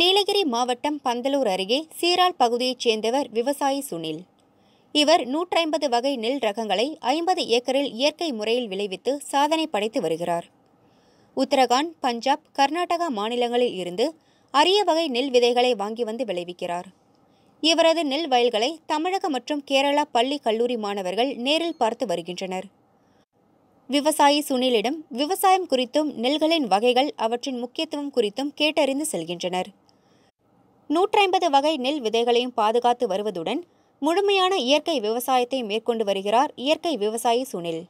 நீலகிரி மாவட்டம் பந்தலூர் அருகே சீரால் பகுதியைச் சேர்ந்தவர் விவசாயி சுனில் இவர் நூற்றைம்பது வகை நெல் ரகங்களை ஐம்பது ஏக்கரில் இயற்கை முறையில் விளைவித்து சாதனை படைத்து வருகிறார் உத்தரகாண்ட் பஞ்சாப் கர்நாடகா மாநிலங்களில் இருந்து அரிய வகை நெல் விதைகளை வாங்கி வந்து விளைவிக்கிறார் இவரது நெல் வயல்களை தமிழக மற்றும் கேரளா பள்ளி கல்லூரி மாணவர்கள் நேரில் பார்த்து வருகின்றனர் விவசாயி சுனிலிடம் விவசாயம் குறித்தும் நெல்களின் வகைகள் அவற்றின் முக்கியத்துவம் குறித்தும் கேட்டறிந்து செல்கின்றனர் நூற்றைம்பது வகை நெல் விதைகளையும் பாதுகாத்து வருவதுடன் முழுமையான இயற்கை விவசாயத்தை மேற்கொண்டு வருகிறார் இயற்கை விவசாயி சுனில்